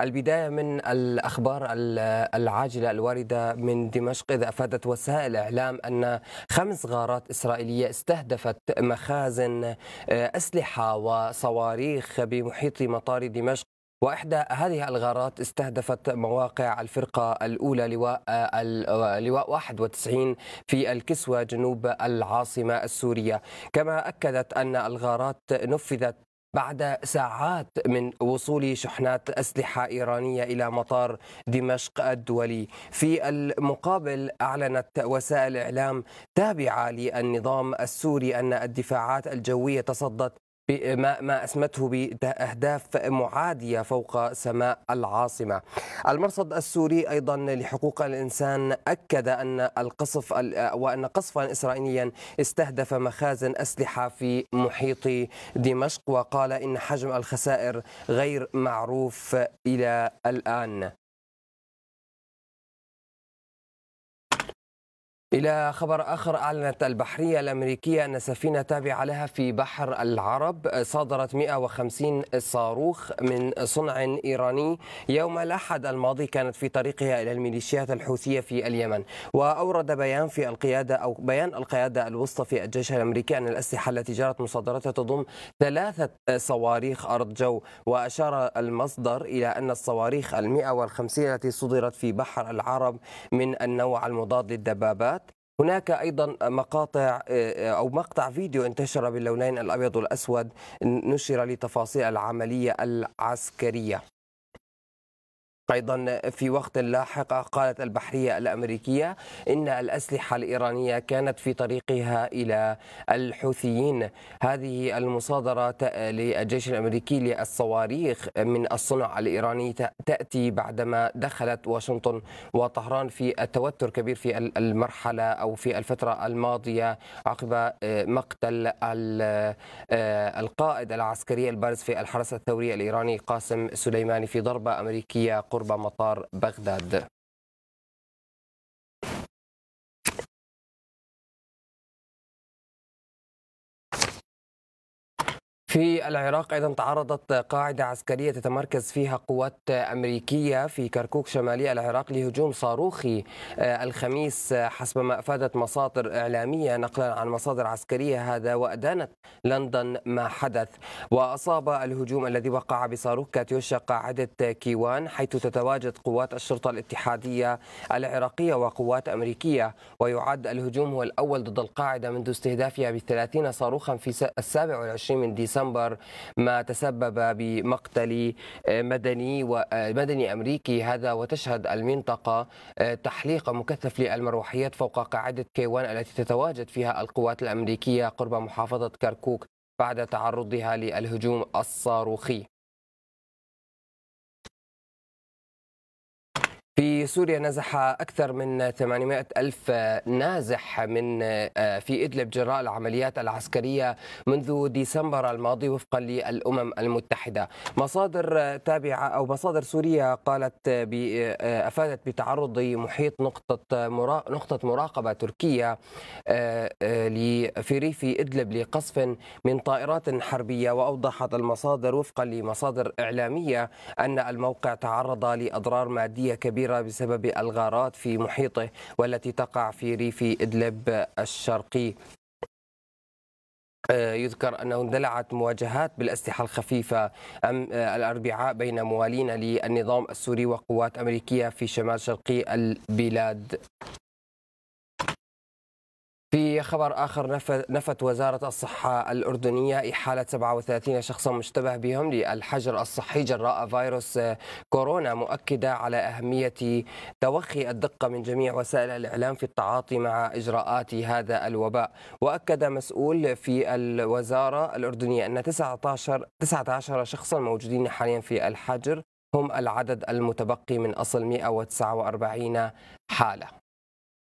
البداية من الأخبار العاجلة الواردة من دمشق إذ أفادت وسائل إعلام أن خمس غارات إسرائيلية استهدفت مخازن آه، أسلحة وصواريخ بمحيط مطار دمشق واحدى هذه الغارات استهدفت مواقع الفرقه الاولى لواء آه، آه، لواء 91 في الكسوه جنوب العاصمه السوريه، كما اكدت ان الغارات نفذت بعد ساعات من وصول شحنات أسلحة إيرانية إلى مطار دمشق الدولي في المقابل أعلنت وسائل إعلام تابعة للنظام السوري أن الدفاعات الجوية تصدت ما أسمته بأهداف معادية فوق سماء العاصمة المرصد السوري أيضا لحقوق الإنسان أكد أن القصف وأن قصفا إسرائيليا استهدف مخازن أسلحة في محيط دمشق وقال إن حجم الخسائر غير معروف إلى الآن إلى خبر آخر أعلنت البحرية الأمريكية أن سفينة تابعة لها في بحر العرب صادرت 150 صاروخ من صنع إيراني يوم الأحد الماضي كانت في طريقها إلى الميليشيات الحوثية في اليمن وأورد بيان في القيادة أو بيان القيادة الوسطى في الجيش الأمريكي أن الأسلحة التي جرت مصادرتها تضم ثلاثة صواريخ أرض جو وأشار المصدر إلى أن الصواريخ ال 150 التي صدرت في بحر العرب من النوع المضاد للدبابات هناك ايضا مقاطع آه، او مقطع فيديو انتشر باللونين الابيض والاسود نشر لتفاصيل العمليه العسكريه أيضا في وقت لاحق قالت البحرية الأمريكية إن الأسلحة الإيرانية كانت في طريقها إلى الحوثيين هذه المصادرة للجيش الأمريكي للصواريخ من الصنع الإيراني تأتي بعدما دخلت واشنطن وطهران في التوتر كبير في المرحلة أو في الفترة الماضية عقب آه، مقتل آه، القائد العسكري البارز في الحرس الثوري الإيراني قاسم سليماني في ضربة أمريكية قرب مطار بغداد في العراق أيضا تعرضت قاعدة عسكرية تتمركز فيها قوات أمريكية في كركوك شمالي العراق لهجوم صاروخي آه، الخميس آه، حسب ما أفادت مصادر إعلامية نقلا عن مصادر عسكرية هذا وأدانت لندن ما حدث وأصاب الهجوم الذي وقع بصاروخ كاتيوشا قاعدة كيوان حيث تتواجد قوات الشرطة الاتحادية العراقية وقوات أمريكية ويعد الهجوم هو الأول ضد القاعدة منذ استهدافها بثلاثين صاروخا في السابع والعشرين من ديسمبر سبتمبر ما تسبب بمقتل آه، مدني ومدني آه، أمريكي هذا وتشهد المنطقة آه، تحليق مكثف للمروحيات فوق قاعدة كيوان التي تتواجد فيها القوات الأمريكية قرب محافظة كركوك بعد تعرضها للهجوم الصاروخي في سوريا نزح أكثر من 800 ألف نازح من آه، في إدلب جراء العمليات العسكرية منذ ديسمبر الماضي وفقا للأمم المتحدة مصادر آه، تابعة أو مصادر سورية قالت آه، أفادت بتعرض محيط نقطة نقطة مراقبة تركية في ريف إدلب لقصف من طائرات حربية وأوضحت المصادر وفقا لمصادر إعلامية أن الموقع تعرض لأضرار مادية كبيرة كبيرة بسبب الغارات في محيطه والتي تقع في ريف إدلب الشرقي آه، يذكر أنه اندلعت مواجهات بالأسلحة الخفيفة آه، الأربعاء بين موالين للنظام السوري وقوات أمريكية في شمال شرقي البلاد في خبر آخر نفت وزارة الصحة الأردنية إحالة 37 شخصا مشتبه بهم للحجر الصحي جراء فيروس كورونا مؤكدة على أهمية توخي الدقة من جميع وسائل الإعلام في التعاطي مع إجراءات هذا الوباء وأكد مسؤول في الوزارة الأردنية أن 19, 19 شخصا موجودين حاليا في الحجر هم العدد المتبقي من أصل 149 حالة